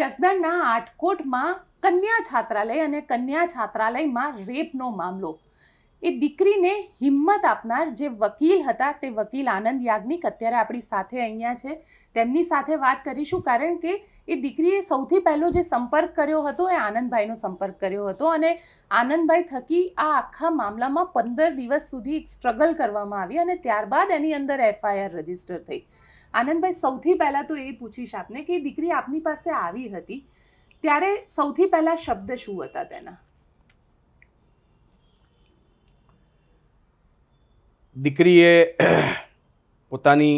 જસદણના આટકોટમાં કન્યા છાત્રાલય અને કન્યા છાત્રાલયમાં રેપનો મામલો એ દીકરીને હિંમત આપનાર જે વકીલ હતા તે વકીલ આનંદ યાજ્ઞિક અત્યારે આપણી સાથે અહીંયા છે તેમની સાથે વાત કરીશું કારણ કે એ દીકરીએ સૌથી પહેલો જે સંપર્ક કર્યો હતો એ આનંદભાઈનો સંપર્ક કર્યો હતો અને આનંદભાઈ થકી આ આખા મામલામાં પંદર દિવસ સુધી એક સ્ટ્રગલ કરવામાં આવી અને ત્યારબાદ એની અંદર એફઆઈઆર રજીસ્ટર થઈ આનંદભાઈ સૌથી પહેલાં તો એ પૂછીશ આપને કે દીકરી આપની પાસે આવી હતી ત્યારે સૌથી પહેલા શબ્દ શું હતા તેના દીકરીએ પોતાની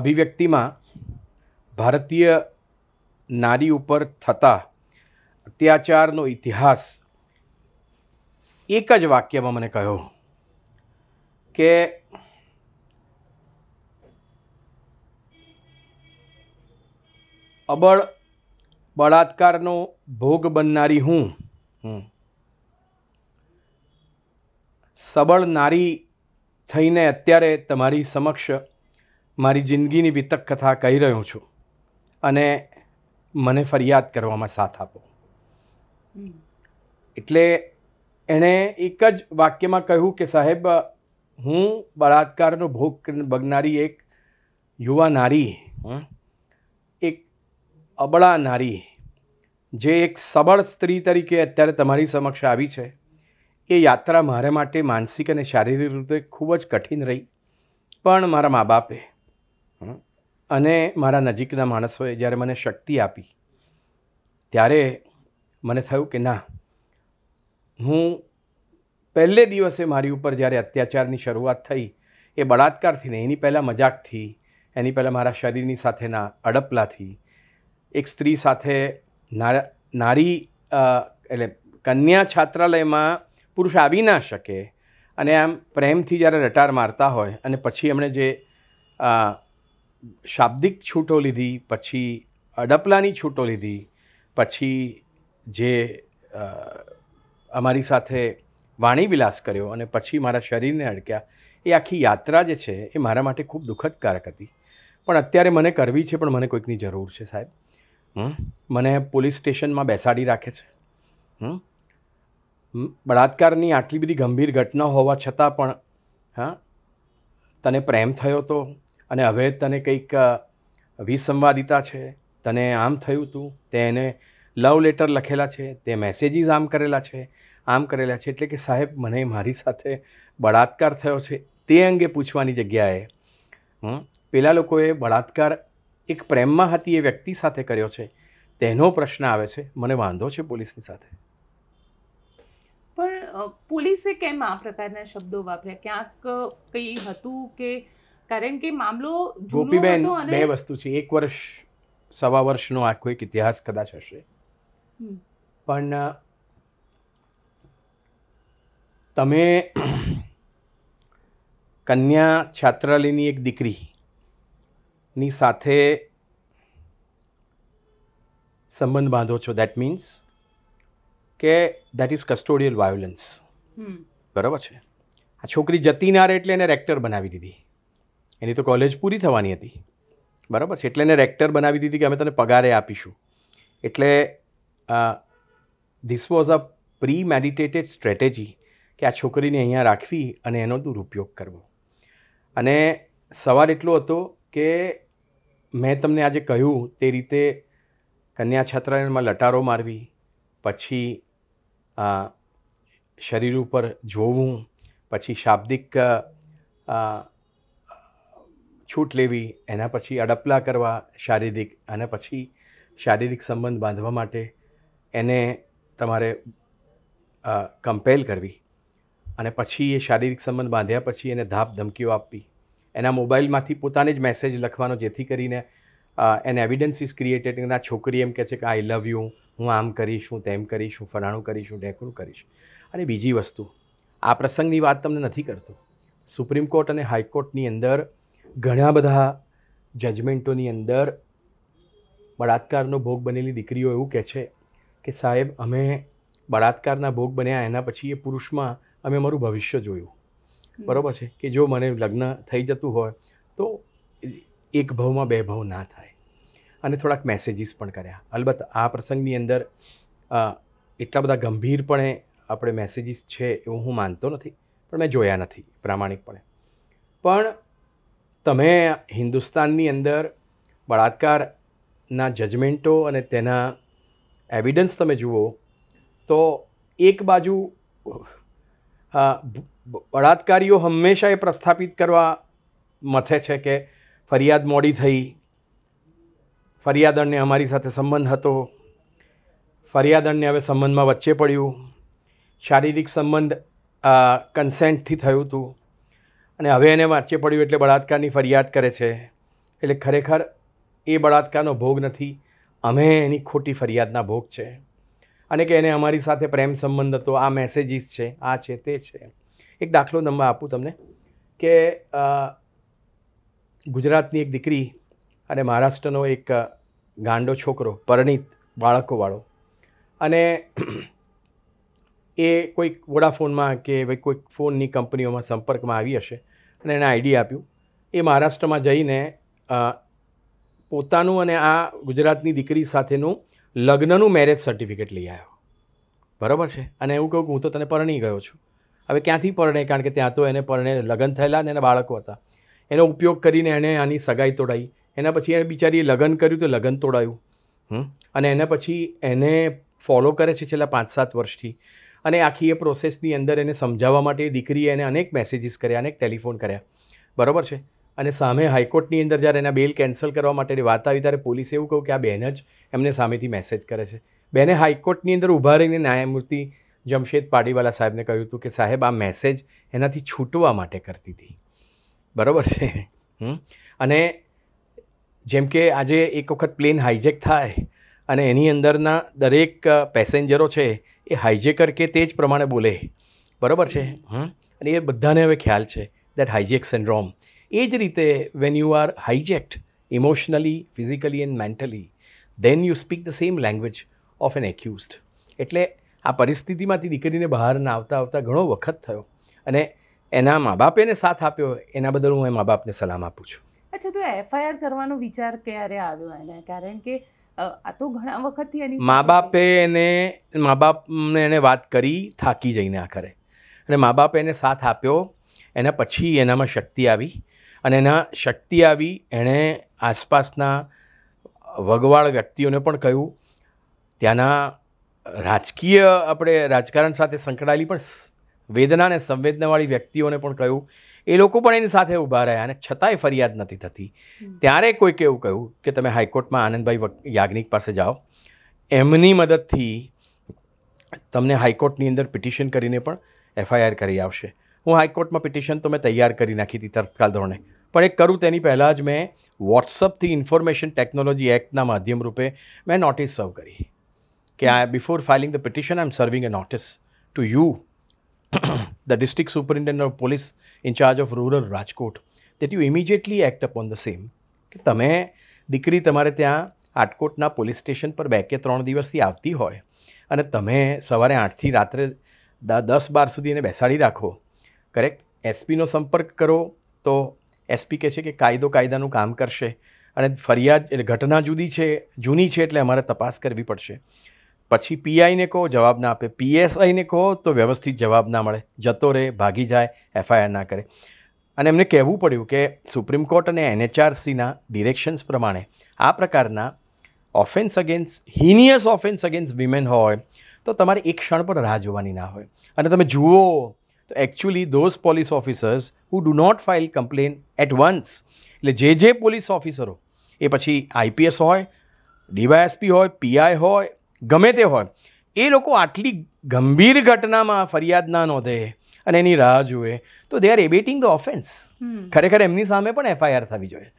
અભિવ્યક્તિમાં ભારતીય નારી ઉપર થતા અત્યાચારનો ઇતિહાસ એક જ વાક્યમાં મને કહ્યો કે અબળ બળાત્કારનો ભોગ બનનારી હું સબળ નારી થઈને અત્યારે તમારી સમક્ષ મારી જિંદગીની વિતક કથા કહી રહ્યો છું અને મને ફરિયાદ કરવામાં સાથ આપો એટલે એણે એક જ વાક્યમાં કહ્યું કે સાહેબ હું બળાત્કારનો ભોગ બગનારી એક યુવા નારી હં અબળા નારી જે એક સબળ સ્ત્રી તરીકે અત્યારે તમારી સમક્ષ આવી છે એ યાત્રા મારે માટે માનસિક અને શારીરિક રીતે ખૂબ જ કઠિન રહી પણ મારા મા બાપે અને મારા નજીકના માણસોએ જ્યારે મને શક્તિ આપી ત્યારે મને થયું કે ના હું પહેલે દિવસે મારી ઉપર જ્યારે અત્યાચારની શરૂઆત થઈ એ બળાત્કારથી નહીં એની પહેલાં મજાકથી એની પહેલાં મારા શરીરની સાથેના અડપલાથી એક સ્ત્રી સાથે નારી એટલે કન્યા છાત્રાલયમાં પુરુષ આવી ના શકે અને આમ પ્રેમથી જ્યારે રટાર મારતા હોય અને પછી એમણે જે શાબ્દિક છૂટો લીધી પછી અડપલાની છૂટો લીધી પછી જે અમારી સાથે વાણી વિલાસ કર્યો અને પછી મારા શરીરને અડક્યા એ આખી યાત્રા જે છે એ મારા માટે ખૂબ દુઃખદકારક હતી પણ અત્યારે મને કરવી છે પણ મને કોઈકની જરૂર છે સાહેબ મને પોલીસ સ્ટેશનમાં બેસાડી રાખે છે બળાત્કારની આટલી બધી ગંભીર ઘટના હોવા છતાં પણ હા તને પ્રેમ થયો તો અને હવે તને કંઈક વિસંવાદિતા છે તને આમ થયું તું તે એને લવ લેટર લખેલા છે તે મેસેજીસ આમ કરેલા છે આમ કરેલા છે એટલે કે સાહેબ મને મારી સાથે બળાત્કાર થયો છે તે અંગે પૂછવાની જગ્યાએ પેલા લોકોએ બળાત્કાર એક પ્રેમમાં હતી એ વ્યક્તિ સાથે કર્યો છે તેનો પ્રશ્ન આવે છે મને વાંધો છે પોલીસની સાથે પણ પોલીસે કેમ આ પ્રકારના શબ્દો વાપર્યા ક્યાંક કંઈ હતું કે કારણ કે મામલો ગોપીબેન બે વસ્તુ છે એક વર્ષ સવા વર્ષનો આખો એક ઇતિહાસ કદાચ હશે પણ તમે કન્યા છાત્રાલયની એક દીકરી ની સાથે સંબંધ બાંધો છો દેટ મીન્સ કે દેટ ઇઝ કસ્ટોડિયલ વાયોલન્સ બરાબર છે આ છોકરી જતી ના રહે એટલે એને રેક્ટર બનાવી દીધી એની તો કોલેજ પૂરી થવાની હતી બરાબર છે એટલે એને રેક્ટર બનાવી દીધી કે અમે તને પગારે આપીશું એટલે this was a premeditated strategy કે આ છોકરીને અહીંયા રાખવી અને એનો દુરુપયોગ કરવો અને સવાલ એટલો હતો કે મેં તમને આજે કહ્યું તે રીતે કન્યા છાત્રાલયમાં લટારો મારવી પછી શરીર ઉપર જોવું પછી શાબ્દિક છૂટ લેવી એના પછી અડપલા કરવા શારીરિક અને પછી શારીરિક સંબંધ બાંધવા માટે એને તમારે કમ્પેલ કરવી અને પછી એ શારીરિક સંબંધ બાંધ્યા પછી એને ધાપ ધમકીઓ આપવી એના મોબાઈલમાંથી પોતાને જ મેસેજ લખવાનો જેથી કરીને એન એવિડન્સ ઇઝ ક્રિએટેડ એના છોકરી એમ કહે છે કે આઈ લવ યુ હું આમ કરીશ હું તેમ કરીશ હું ફલાણું કરીશું ઢેકણું કરીશ અને બીજી વસ્તુ આ પ્રસંગની વાત તમને નથી કરતો સુપ્રીમ કોર્ટ અને હાઈકોર્ટની અંદર ઘણા બધા જજમેન્ટોની અંદર બળાત્કારનો ભોગ બનેલી દીકરીઓ એવું કહે છે કે સાહેબ અમે બળાત્કારના ભોગ બન્યા એના પછી એ પુરુષમાં અમે અમારું ભવિષ્ય જોયું બરાબર છે કે જો મને લગ્ન થઈ જતું હોય તો એક ભાવમાં બે ભાવ ના થાય અને થોડાક મેસેજીસ પણ કર્યા અલબત્ત આ પ્રસંગની અંદર એટલા બધા ગંભીરપણે આપણે મેસેજીસ છે એવું હું માનતો નથી પણ મેં જોયા નથી પ્રામાણિકપણે પણ તમે હિન્દુસ્તાનની અંદર બળાત્કારના જજમેન્ટો અને તેના એવિડન્સ તમે જુઓ તો એક બાજુ બળાત્કારીઓ હંમેશા એ પ્રસ્થાપિત કરવા મથે છે કે ફરિયાદ મોડી થઈ ફરિયાદણને અમારી સાથે સંબંધ હતો ફરિયાદણને હવે સંબંધમાં વચ્ચે પડ્યું શારીરિક સંબંધ કન્સેન્ટથી થયું હતું અને હવે એને વાંચે પડ્યું એટલે બળાત્કારની ફરિયાદ કરે છે એટલે ખરેખર એ બળાત્કારનો ભોગ નથી અમે એની ખોટી ફરિયાદના ભોગ છે અને કે એને અમારી સાથે પ્રેમ સંબંધ હતો આ મેસેજીસ છે આ છે તે છે એક દાખલો નંબર આપું તમને કે ગુજરાતની એક દીકરી અને મહારાષ્ટ્રનો એક ગાંડો છોકરો પરણિત બાળકોવાળો અને એ કોઈક વોડાફોનમાં કે ભાઈ કોઈક ફોનની કંપનીઓમાં સંપર્કમાં આવી હશે અને એને આઈડી આપ્યું એ મહારાષ્ટ્રમાં જઈને પોતાનું અને આ ગુજરાતની દીકરી સાથેનું લગ્નનું મેરેજ સર્ટિફિકેટ લઈ આવ્યો બરાબર છે અને એવું કહું હું તો તને પરણી ગયો છું હવે ક્યાંથી પરણે કારણ કે ત્યાં તો એને પરણે લગ્ન થયેલા ને એના બાળકો હતા એનો ઉપયોગ કરીને એણે આની સગાઈ તોડાઈ એના પછી એણે બિચારીએ લગ્ન કર્યું તો લગ્ન તોડાયું અને એના પછી એને ફોલો કરે છે છેલ્લા પાંચ સાત વર્ષથી અને આખી એ પ્રોસેસની અંદર એને સમજાવવા માટે દીકરીએ એને અનેક મેસેજીસ કર્યા અનેક ટેલિફોન કર્યા બરાબર છે અને સામે હાઈકોર્ટની અંદર જ્યારે એના બેલ કેન્સલ કરવા માટેની વાત આવી ત્યારે પોલીસે એવું કહ્યું કે આ બહેન જ એમને સામેથી મેસેજ કરે છે બહેને હાઈકોર્ટની અંદર ઊભા રહીને ન્યાયમૂર્તિ જમશેદ પાડીવાલા સાહેબને કહ્યું હતું કે સાહેબ આ મેસેજ એનાથી છૂટવા માટે કરતી હતી બરાબર છે અને જેમ કે આજે એક વખત પ્લેન હાઇજેક થાય અને એની અંદરના દરેક પેસેન્જરો છે એ હાઇજેકર કે તે જ પ્રમાણે બોલે બરાબર છે અને એ બધાને હવે ખ્યાલ છે દેટ હાઇજેક સિન્ડ્રોમ એ જ રીતે when you are hijacked emotionally physically and mentally then you speak the same language of an accused એટલે આ પરિસ્થિતિમાંથી દીકરીને બહાર ના આવતા આવતા ઘણો વખત થયો અને એના મા બાપેને સાથ આપ્યો એના બદલ હું એ મા બાપને સલામ આપું છું અચ્છા તો એફઆઈઆર કરવાનો વિચાર ક્યારે આવ્યો એને કારણ કે આ તો ઘણા વખતથી એની મા બાપે એને મા બાપને એને વાત કરી થાકી જઈને આખરે અને મા બાપે એને સાથ આપ્યો એના પછી એનામાં શક્તિ આવી અને એના શક્તિ આવી એણે આસપાસના વગવાળ વ્યક્તિઓને પણ કહ્યું ત્યાંના રાજકીય આપણે રાજકારણ સાથે સંકળાયેલી પણ વેદના અને સંવેદનાવાળી વ્યક્તિઓને પણ કહ્યું એ લોકો પણ એની સાથે ઊભા રહ્યા અને છતાંય ફરિયાદ નથી થતી ત્યારે કોઈકે એવું કહ્યું કે તમે હાઈકોર્ટમાં આનંદભાઈ યાજ્ઞિક પાસે જાઓ એમની મદદથી તમને હાઈકોર્ટની અંદર પિટિશન કરીને પણ એફઆઈઆર કરી આવશે હું હાઈકોર્ટમાં પિટિશન તો મેં તૈયાર કરી નાખી હતી તત્કાલ ધોરણે પણ એ કરું તેની પહેલાં જ મેં વોટ્સઅપથી ઇન્ફોર્મેશન ટેકનોલોજી એક્ટના માધ્યમ રૂપે મેં નોટિસ સર્વ કરી કે આ before filing the petition I am serving a notice to you the district superintendent of police in charge of rural Rajkot that you immediately act upon the same કે તમે દીકરી તમારે ત્યાં આટકોટના પોલીસ સ્ટેશન પર બે કે ત્રણ દિવસથી આવતી હોય અને તમે સવારે આઠથી રાત્રે દસ બાર સુધી એને બેસાડી રાખો કરેક્ટ એસપીનો સંપર્ક કરો તો એસપી કહે છે કે કાયદો કાયદાનું કામ કરશે અને ફરિયાદ એટલે ઘટના જુદી છે જૂની છે એટલે અમારે તપાસ કરવી પડશે પછી પીઆઈને કહો જવાબ ના આપે પીએસઆઈને કહો તો વ્યવસ્થિત જવાબ ના મળે જતો રહે ભાગી જાય એફઆઈઆર ના કરે અને એમને કહેવું પડ્યું કે સુપ્રીમ કોર્ટ અને એનએચઆરસીના ડિરેક્શન્સ પ્રમાણે આ પ્રકારના offence against heinous offence against women હોય તો તમારે એક ક્ષણ પણ રાહ જોવાની ના હોય અને તમે જુઓ તો actually those police officers who do not file complain at once એટલે જે જે પોલીસ ઓફિસરો એ પછી આઈપીએસ હોય ડીવાયએસપી હોય પીઆઈ હોય ગમે તે હોય એ લોકો આટલી ગંભીર ઘટનામાં ફરિયાદ ના નોંધે અને એની રાહ જુએ તો they are abetting the offence ખરેખર એમની સામે પણ એફઆઈઆર થવી જોઈએ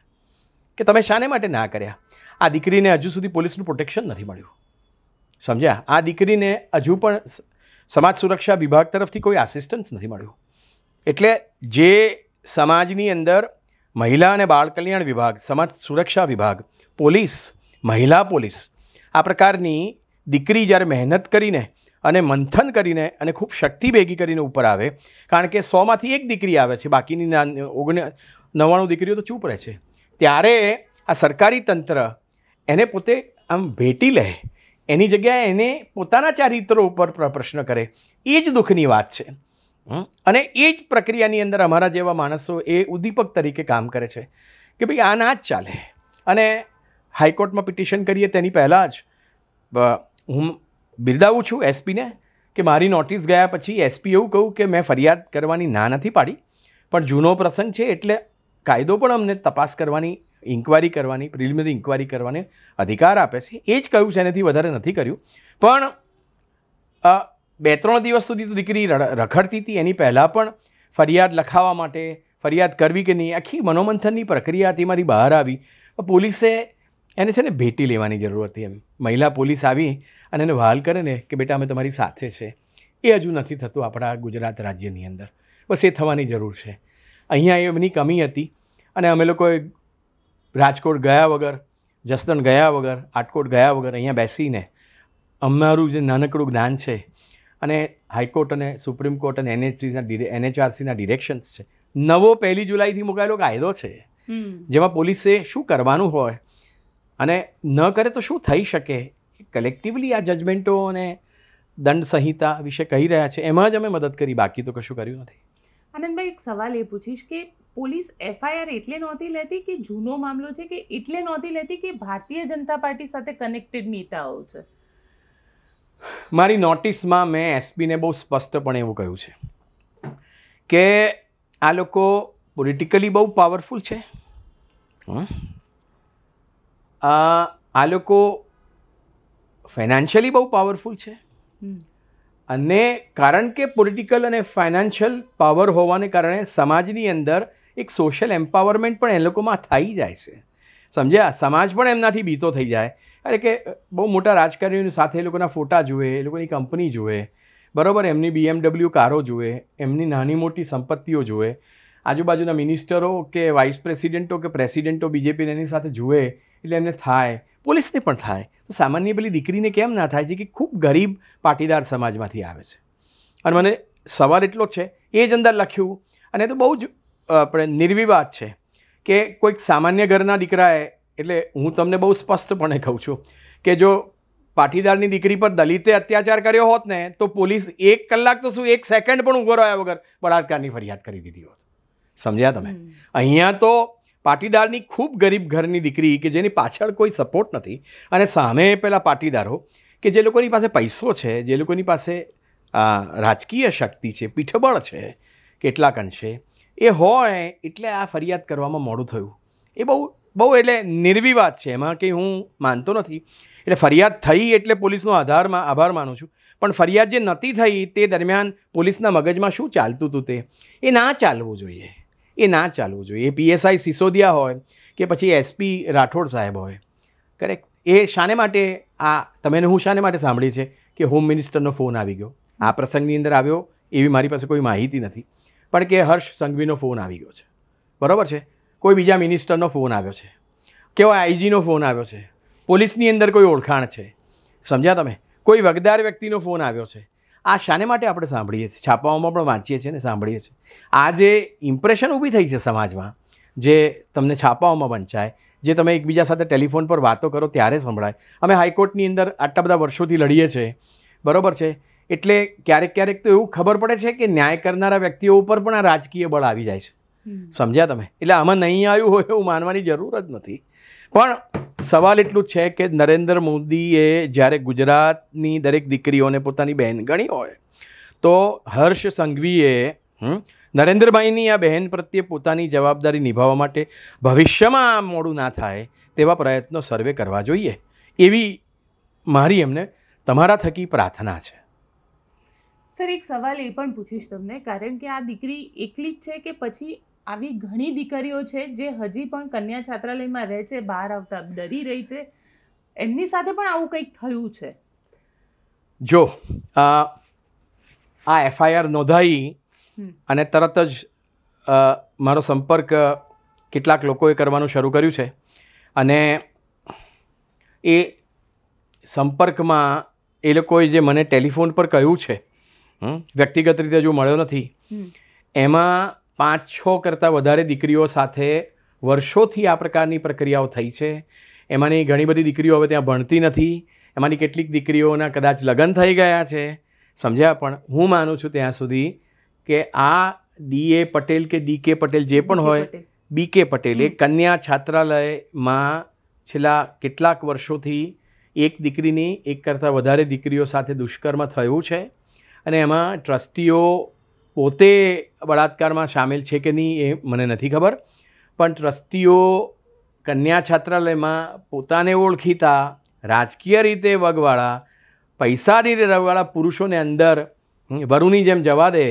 કે તમે શાને માટે ના કર્યા આ દીકરીને હજુ સુધી પોલીસનું પ્રોટેક્શન નથી મળ્યું સમજ્યા આ દીકરીને હજુ પણ સમાજ સુરક્ષા વિભાગ તરફથી કોઈ આસિસ્ટન્સ નથી મળ્યું એટલે જે સમાજની અંદર મહિલા અને બાળ કલ્યાણ વિભાગ સમાજ સુરક્ષા વિભાગ પોલીસ મહિલા પોલીસ આ પ્રકારની દીકરી જ્યારે મહેનત કરીને અને મંથન કરીને અને ખૂબ શક્તિ ભેગી કરીને ઉપર આવે કારણ કે સોમાંથી એક દીકરી આવે છે બાકીની ઓગણ નવ્વાણું દીકરીઓ તો ચૂપ રહે છે ત્યારે આ સરકારી તંત્ર એને પોતે આમ ભેટી લે એની જગ્યાએ એને પોતાના ચારિત્રો ઉપર પ્રશ્ન કરે એ જ દુઃખની વાત છે અને એ જ પ્રક્રિયાની અંદર અમારા જેવા માણસો એ ઉદ્દીપક તરીકે કામ કરે છે કે ભાઈ આ ના જ ચાલે અને હાઈકોર્ટમાં પિટિશન કરીએ તેની પહેલાં જ હું બિરદાવું છું એસપીને કે મારી નોટિસ ગયા પછી એસપી એવું કહું કે મેં ફરિયાદ કરવાની ના નથી પાડી પણ જૂનો પ્રસંગ છે એટલે કાયદો પણ અમને તપાસ કરવાની ઇન્કવાયરી કરવાની પ્રિલિમિનરી ઇન્કવાયરી કરવાને અધિકાર આપે છે એ જ કહ્યું છે એનાથી વધારે નથી કર્યું પણ બે ત્રણ દિવસ સુધી તો દીકરી રખડતી હતી એની પહેલાં પણ ફરિયાદ લખાવા માટે ફરિયાદ કરવી કે નહીં આખી મનોમંથનની પ્રક્રિયા હતી મારી બહાર આવી પોલીસે એને છે ને ભેટી લેવાની જરૂર હતી એમ મહિલા પોલીસ આવી અને એને વહાલ કરે ને કે બેટા અમે તમારી સાથે છે એ હજુ નથી થતું આપણા ગુજરાત રાજ્યની અંદર બસ એ થવાની જરૂર છે અહીંયા એમની કમી હતી અને અમે લોકોએ રાજકોટ ગયા વગર જસદણ ગયા વગર આટકોટ ગયા વગર અહીંયા બેસીને અમારું જે નાનકડું જ્ઞાન છે અને હાઈકોર્ટ અને સુપ્રીમ કોર્ટ અને એનએચસીના એનએચઆરસીના ડિરેક્શન્સ છે નવો પહેલી જુલાઈથી મુકાયેલો કાયદો છે જેમાં પોલીસે શું કરવાનું હોય અને ન કરે તો શું થઈ શકે કલેક્ટિવલી આ જજમેન્ટો અને દંડ સંહિતા વિશે કહી રહ્યા છે એમાં જ અમે મદદ કરી બાકી તો કશું કર્યું નથી આનંદભાઈ એક સવાલ એ પૂછીશ કે પોલીસ એફઆઈઆર એટલે નહોતી લેતી કે જૂનો મામલો છે કે એટલે નહોતી લેતી કે ભારતીય જનતા પાર્ટી સાથે કનેક્ટેડ નેતાઓ છે મારી નોટિસમાં મેં એસપીને બહુ સ્પષ્ટપણે એવું કહ્યું છે કે આ લોકો પોલિટિકલી બહુ પાવરફુલ છે આ લોકો ફાઇનાન્શિયલી બહુ પાવરફુલ છે અને કારણ કે પોલિટિકલ અને ફાઇનાન્શિયલ પાવર હોવાને કારણે સમાજની અંદર એક સોશિયલ એમ્પાવરમેન્ટ પણ એ લોકોમાં થઈ જાય છે સમજ્યા સમાજ પણ એમનાથી બીતો થઈ જાય અરે કે બહુ મોટા રાજકારણીઓની સાથે એ લોકોના ફોટા જુએ એ લોકોની કંપની જુએ બરાબર એમની બીએમડબલ્યુ કારો જુએ એમની નાની મોટી સંપત્તિઓ જુએ આજુબાજુના મિનિસ્ટરો કે વાઇસ પ્રેસિડેન્ટો કે પ્રેસિડેન્ટો બીજેપીને એની સાથે જુએ એટલે એમને થાય પોલીસને પણ થાય તો સામાન્ય પેલી દીકરીને કેમ ના થાય છે કે ખૂબ ગરીબ પાટીદાર સમાજમાંથી આવે છે અને મને સવાલ એટલો છે એ જ અંદર લખ્યું અને તો બહુ જ આપણે નિર્વિવાદ છે કે કોઈક સામાન્ય ઘરના દીકરાએ એટલે હું તમને બહુ સ્પષ્ટપણે કહું છું કે જો પાટીદારની દીકરી પર દલિતે અત્યાચાર કર્યો હોત ને તો પોલીસ એક કલાક તો શું એક સેકન્ડ પણ ઊભો રહ્યા વગર બળાત્કારની ફરિયાદ કરી દીધી હોત સમજ્યા તમે અહીંયા તો પાટીદારની ખૂબ ગરીબ ઘરની દીકરી કે જેની પાછળ કોઈ સપોર્ટ નથી અને સામે પેલા પાટીદારો કે જે લોકોની પાસે પૈસો છે જે લોકોની પાસે રાજકીય શક્તિ છે પીઠબળ છે કેટલાક અંશે એ હોય એટલે આ ફરિયાદ કરવામાં મોડું થયું એ બહુ બહુ એટલે નિર્વિવાદ છે એમાં કંઈ હું માનતો નથી એટલે ફરિયાદ થઈ એટલે પોલીસનો આધારમાં આભાર માનું છું પણ ફરિયાદ જે નહોતી થઈ તે દરમિયાન પોલીસના મગજમાં શું ચાલતું હતું તે એ ના ચાલવું જોઈએ એ ના ચાલવું જોઈએ એ પીએસઆઈ સિસોદિયા હોય કે પછી એસપી રાઠોડ સાહેબ હોય કરેક્ટ એ શાને માટે આ તમેને હું શાને માટે સાંભળી છે કે હોમ મિનિસ્ટરનો ફોન આવી ગયો આ પ્રસંગની અંદર આવ્યો એવી મારી પાસે કોઈ માહિતી નથી પણ કે હર્ષ સંઘવીનો ફોન આવી ગયો છે બરાબર છે કોઈ બીજા મિનિસ્ટરનો ફોન આવ્યો છે કેવા આઈજીનો ફોન આવ્યો છે પોલીસની અંદર કોઈ ઓળખાણ છે સમજ્યા તમે કોઈ વગદાર વ્યક્તિનો ફોન આવ્યો છે આ શાને માટે આપણે સાંભળીએ છીએ છાપાઓમાં પણ વાંચીએ છીએ ને સાંભળીએ છીએ આ જે ઇમ્પ્રેશન ઊભી થઈ છે સમાજમાં જે તમને છાપાઓમાં વંચાય જે તમે એકબીજા સાથે ટેલિફોન પર વાતો કરો ત્યારે સંભળાય અમે હાઈકોર્ટની અંદર આટલા બધા વર્ષોથી લડીએ છીએ બરાબર છે એટલે ક્યારેક ક્યારેક તો એવું ખબર પડે છે કે ન્યાય કરનારા વ્યક્તિઓ ઉપર પણ આ રાજકીય બળ આવી જાય છે સમજ્યા તમે એટલે આમાં નહીં આવ્યું હોય એવું માનવાની જરૂર જ નથી પણ સવાલ એટલું છે કે નરેન્દ્ર મોદીએ જ્યારે ગુજરાતની દરેક દીકરીઓને પોતાની બહેન ગણી હોય તો હર્ષ સંઘવીએ નરેન્દ્રભાઈની આ બહેન પ્રત્યે પોતાની જવાબદારી નિભાવવા માટે ભવિષ્યમાં મોડું ના થાય તેવા પ્રયત્નો સર્વે કરવા જોઈએ એવી મારી એમને તમારા થકી પ્રાર્થના છે સર એક સવાલ એ પણ પૂછીશ તમને કારણ કે આ દીકરી એકલી જ છે કે પછી આવી ઘણી દીકરીઓ છે જે હજી પણ કન્યા છાત્રાલયમાં રહે છે બહાર આવતા ડરી રહી છે એમની સાથે પણ આવું કંઈક થયું છે જો આ એફઆઈઆર નોંધાઈ અને તરત જ મારો સંપર્ક કેટલાક લોકોએ કરવાનું શરૂ કર્યું છે અને એ સંપર્કમાં એ લોકોએ જે મને ટેલિફોન પર કહ્યું છે વ્યક્તિગત રીતે જો મળ્યો નથી એમાં પાંચ છ કરતાં વધારે દીકરીઓ સાથે વર્ષોથી આ પ્રકારની પ્રક્રિયાઓ થઈ છે એમાંની ઘણી બધી દીકરીઓ હવે ત્યાં ભણતી નથી એમાંની કેટલીક દીકરીઓના કદાચ લગ્ન થઈ ગયા છે સમજ્યા પણ હું માનું છું ત્યાં સુધી કે આ ડી એ પટેલ કે ડી કે પટેલ જે પણ હોય બી કે પટેલ એ કન્યા છાત્રાલયમાં છેલ્લા કેટલાક વર્ષોથી એક દીકરીની એક કરતાં વધારે દીકરીઓ સાથે દુષ્કર્મ થયું છે અને એમાં ટ્રસ્ટીઓ પોતે બળાત્કારમાં સામેલ છે કે નહીં એ મને નથી ખબર પણ ટ્રસ્ટીઓ કન્યા છાત્રાલયમાં પોતાને ઓળખીતા રાજકીય રીતે વગવાળા પૈસાની રીતે વગવાળા પુરુષોને અંદર વરુની જેમ જવા દે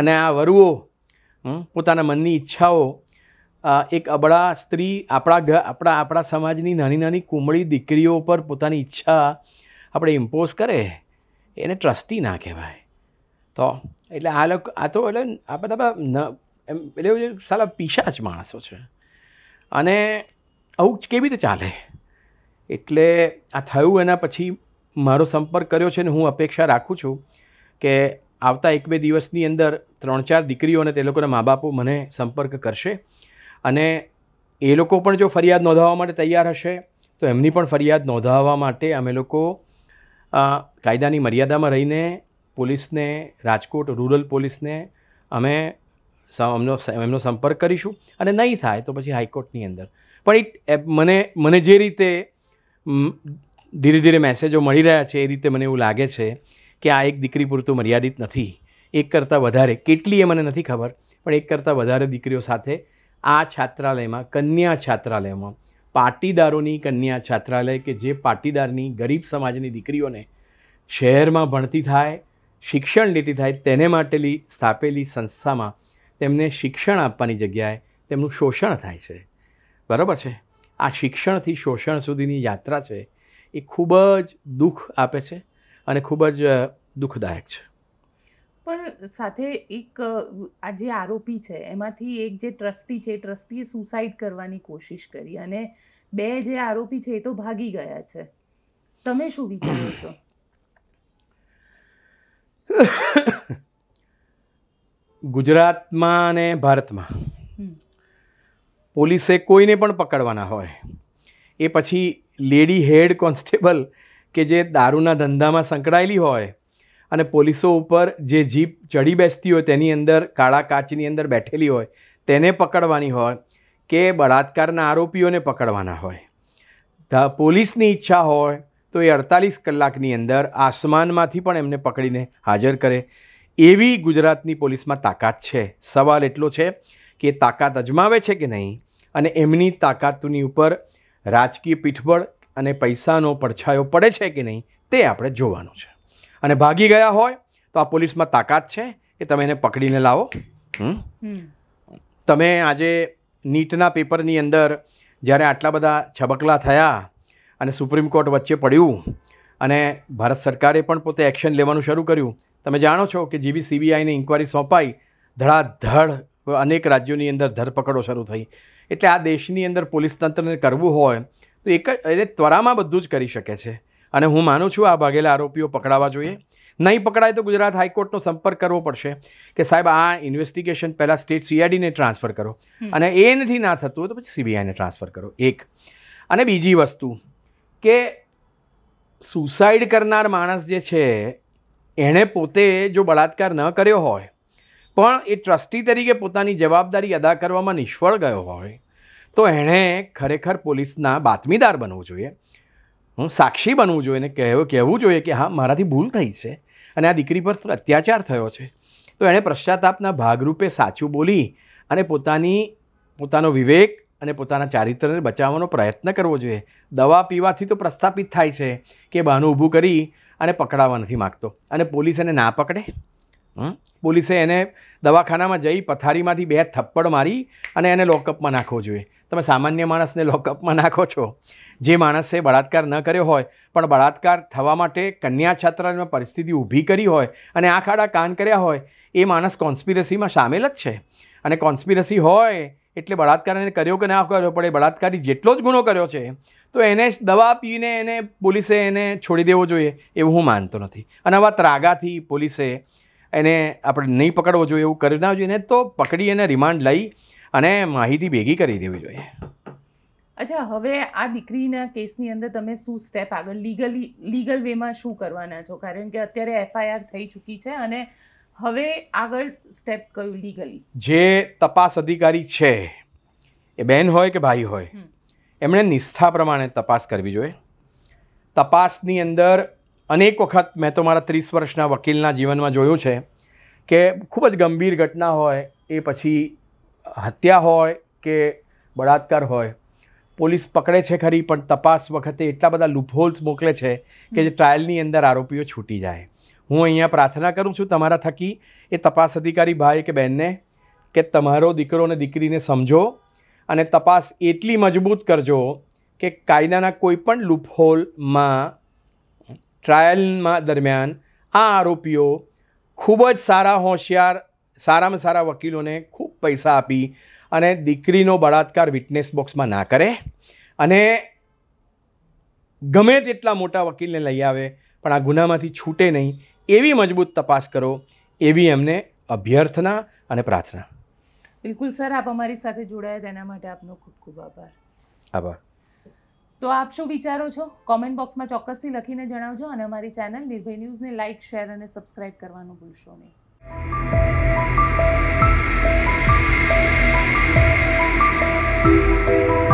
અને આ વરુઓ પોતાના મનની ઈચ્છાઓ એક અબળા સ્ત્રી આપણા ઘર આપણા આપણા સમાજની નાની નાની કુમળી દીકરીઓ પર પોતાની ઈચ્છા આપણે ઇમ્પોઝ કરે એને ટ્રસ્ટી ના કહેવાય તો એટલે આ લોકો આ તો એટલે આ બધા ન એમ એટલે જે સાલા પીશા જ માણસો છે અને આવું કેવી રીતે ચાલે એટલે આ થયું એના પછી મારો સંપર્ક કર્યો છે ને હું અપેક્ષા રાખું છું કે આવતા એક બે દિવસની અંદર ત્રણ ચાર દીકરીઓ અને તે લોકોના મા બાપો મને સંપર્ક કરશે અને એ લોકો પણ જો ફરિયાદ નોંધાવવા માટે તૈયાર હશે તો એમની પણ ફરિયાદ નોંધાવવા માટે અમે લોકો કાયદાની મર્યાદામાં રહીને પોલીસને રાજકોટ રૂરલ પોલીસને અમે એમનો એમનો સંપર્ક કરીશું અને નહીં થાય તો પછી હાઈકોર્ટની અંદર પણ ઇટ મને મને જે રીતે ધીરે ધીરે મેસેજો મળી રહ્યા છે એ રીતે મને એવું લાગે છે કે આ એક દીકરી પૂરતું મર્યાદિત નથી એક કરતાં વધારે કેટલી એ મને નથી ખબર પણ એક કરતાં વધારે દીકરીઓ સાથે આ છાત્રાલયમાં કન્યા છાત્રાલયમાં પાટીદારોની કન્યા છાત્રાલય કે જે પાટીદારની ગરીબ સમાજની દીકરીઓને શહેરમાં ભણતી થાય શિક્ષણ લેતી થાય તેને માટેલી સ્થાપેલી સંસ્થામાં તેમને શિક્ષણ આપવાની જગ્યાએ તેમનું શોષણ થાય છે બરાબર છે આ શિક્ષણથી શોષણ સુધીની યાત્રા છે એ ખૂબ જ દુઃખ આપે છે અને ખૂબ જ દુઃખદાયક છે પણ સાથે એક આ જે આરોપી છે એમાંથી એક જે ટ્રસ્ટી છે ટ્રસ્ટીએ સુસાઇડ કરવાની કોશિશ કરી અને બે જે આરોપી છે એ તો ભાગી ગયા છે તમે શું વિચારો છો ગુજરાતમાં અને ભારતમાં પોલીસે કોઈને પણ પકડવાના હોય એ પછી લેડી હેડ કોન્સ્ટેબલ કે જે દારૂના ધંધામાં સંકળાયેલી હોય અને પોલીસો ઉપર જે જીપ ચડી બેસતી હોય તેની અંદર કાળા કાચની અંદર બેઠેલી હોય તેને પકડવાની હોય કે બળાત્કારના આરોપીઓને પકડવાના હોય પોલીસની ઈચ્છા હોય તો એ અડતાલીસ કલાકની અંદર આસમાનમાંથી પણ એમને પકડીને હાજર કરે એવી ગુજરાતની પોલીસમાં તાકાત છે સવાલ એટલો છે કે તાકાત અજમાવે છે કે નહીં અને એમની તાકાતની ઉપર રાજકીય પીઠબળ અને પૈસાનો પડછાયો પડે છે કે નહીં તે આપણે જોવાનું છે અને ભાગી ગયા હોય તો આ પોલીસમાં તાકાત છે કે તમે એને પકડીને લાવો તમે આજે નીટના પેપરની અંદર જ્યારે આટલા બધા છબકલા થયા અને સુપ્રીમ કોર્ટ વચ્ચે પડ્યું અને ભારત સરકારે પણ પોતે એક્શન લેવાનું શરૂ કર્યું તમે જાણો છો કે જેવી સીબીઆઈને ઇન્કવાયરી સોંપાઈ ધડાધડ અનેક રાજ્યોની અંદર ધરપકડો શરૂ થઈ એટલે આ દેશની અંદર પોલીસ તંત્રને કરવું હોય તો એક જ એને ત્વરામાં બધું જ કરી શકે છે અને હું માનું છું આ ભાગેલા આરોપીઓ પકડાવા જોઈએ નહીં પકડાય તો ગુજરાત હાઈકોર્ટનો સંપર્ક કરવો પડશે કે સાહેબ આ ઇન્વેસ્ટિગેશન પહેલાં સ્ટેટ સીઆઈડીને ટ્રાન્સફર કરો અને એ નથી ના થતું તો પછી સીબીઆઈને ટ્રાન્સફર કરો એક અને બીજી વસ્તુ કે સુસાઇડ કરનાર માણસ જે છે એણે પોતે જો બળાત્કાર ન કર્યો હોય પણ એ ટ્રસ્ટી તરીકે પોતાની જવાબદારી અદા કરવામાં નિષ્ફળ ગયો હોય તો એણે ખરેખર પોલીસના બાતમીદાર બનવું જોઈએ હું સાક્ષી બનવું જોઈએ અને કહેવું કહેવું જોઈએ કે હા મારાથી ભૂલ થઈ છે અને આ દીકરી પર અત્યાચાર થયો છે તો એણે પશ્ચાતાપના ભાગરૂપે સાચું બોલી અને પોતાની પોતાનો વિવેક અને પોતાના ચારિત્રને બચાવવાનો પ્રયત્ન કરવો જોઈએ દવા પીવાથી તો પ્રસ્થાપિત થાય છે કે બહાનું ઊભું કરી અને પકડાવવા નથી માગતો અને પોલીસ એને ના પકડે પોલીસે એને દવાખાનામાં જઈ પથારીમાંથી બે થપ્પડ મારી અને એને લોકઅપમાં નાખવો જોઈએ તમે સામાન્ય માણસને લોકઅપમાં નાખો છો જે માણસે બળાત્કાર ન કર્યો હોય પણ બળાત્કાર થવા માટે કન્યા છાત્રામાં પરિસ્થિતિ ઊભી કરી હોય અને આંખ આડા કાન કર્યા હોય એ માણસ કોન્સ્પિરસીમાં સામેલ જ છે અને કોન્સ્પિરસી હોય એટલે બળાત્કાર એને કર્યો કે ના કર્યો પણ એ બળાત્કારી જેટલો જ ગુનો કર્યો છે તો એને દવા પીને એને પોલીસે એને છોડી દેવો જોઈએ એવું હું માનતો નથી અને આવા ત્રાગાથી પોલીસે એને આપણે નહીં પકડવો જોઈએ એવું કરી ના જોઈએ એને તો પકડી એને રિમાન્ડ લઈ અને માહિતી ભેગી કરી દેવી જોઈએ અચ્છા હવે આ દીકરીના કેસની અંદર તમે શું સ્ટેપ આગળ લીગલી લીગલ વેમાં શું કરવાના છો કારણ કે અત્યારે એફઆઈઆર થઈ ચૂકી છે અને હવે આગળ સ્ટેપ કયું લીગલી જે તપાસ અધિકારી છે એ બહેન હોય કે ભાઈ હોય એમણે નિષ્ઠા પ્રમાણે તપાસ કરવી જોઈએ તપાસની અંદર અનેક વખત મેં તો મારા ત્રીસ વર્ષના વકીલના જીવનમાં જોયું છે કે ખૂબ જ ગંભીર ઘટના હોય એ પછી હત્યા હોય કે બળાત્કાર હોય પોલીસ પકડે છે ખરી પણ તપાસ વખતે એટલા બધા લૂપહોલ્સ મોકલે છે કે જે ટ્રાયલની અંદર આરોપીઓ છૂટી જાય હું અહીંયા પ્રાર્થના કરું છું તમારા થકી એ તપાસ અધિકારી ભાઈ કે બહેનને કે તમારો દીકરો અને દીકરીને સમજો અને તપાસ એટલી મજબૂત કરજો કે કાયદાના કોઈ પણ લૂપહોલમાં ટ્રાયલમાં દરમિયાન આ આરોપીઓ ખૂબ જ સારા હોશિયાર સારામાં સારા વકીલોને ખૂબ પૈસા આપી અને દીકરીનો બળાત્કાર વિટનેસ બોક્સમાં ના કરે અને ગમે તેટલા મોટા વકીલને લઈ આવે પણ આ ગુનામાંથી છૂટે નહીં એવી મજબૂત તપાસ કરો એવી એમને અભ્યર્થના અને પ્રાર્થના બિલકુલ સર આપ અમારી સાથે જોડાયા તેના માટે આપનો ખૂબ ખૂબ આભાર આભાર તો આપ શું વિચારો છો કોમેન્ટ બોક્સમાં ચોક્કસથી લખીને જણાવજો અને અમારી ચેનલ નિર્ભય ન્યૂઝને લાઇક શેર અને સબસ્ક્રાઇબ કરવાનું ભૂલશો નહીં Thank you.